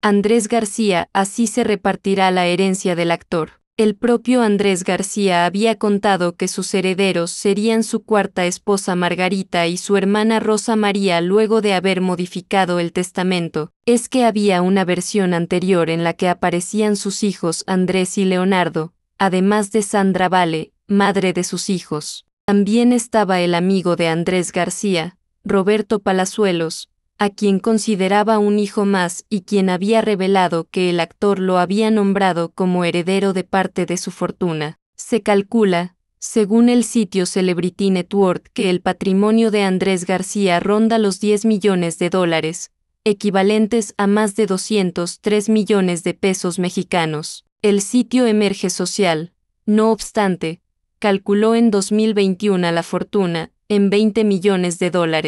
Andrés García, así se repartirá la herencia del actor. El propio Andrés García había contado que sus herederos serían su cuarta esposa Margarita y su hermana Rosa María luego de haber modificado el testamento. Es que había una versión anterior en la que aparecían sus hijos Andrés y Leonardo, además de Sandra Vale, madre de sus hijos. También estaba el amigo de Andrés García, Roberto Palazuelos, a quien consideraba un hijo más y quien había revelado que el actor lo había nombrado como heredero de parte de su fortuna. Se calcula, según el sitio Celebrity Network, que el patrimonio de Andrés García ronda los 10 millones de dólares, equivalentes a más de 203 millones de pesos mexicanos. El sitio Emerge Social, no obstante, calculó en 2021 la fortuna en 20 millones de dólares.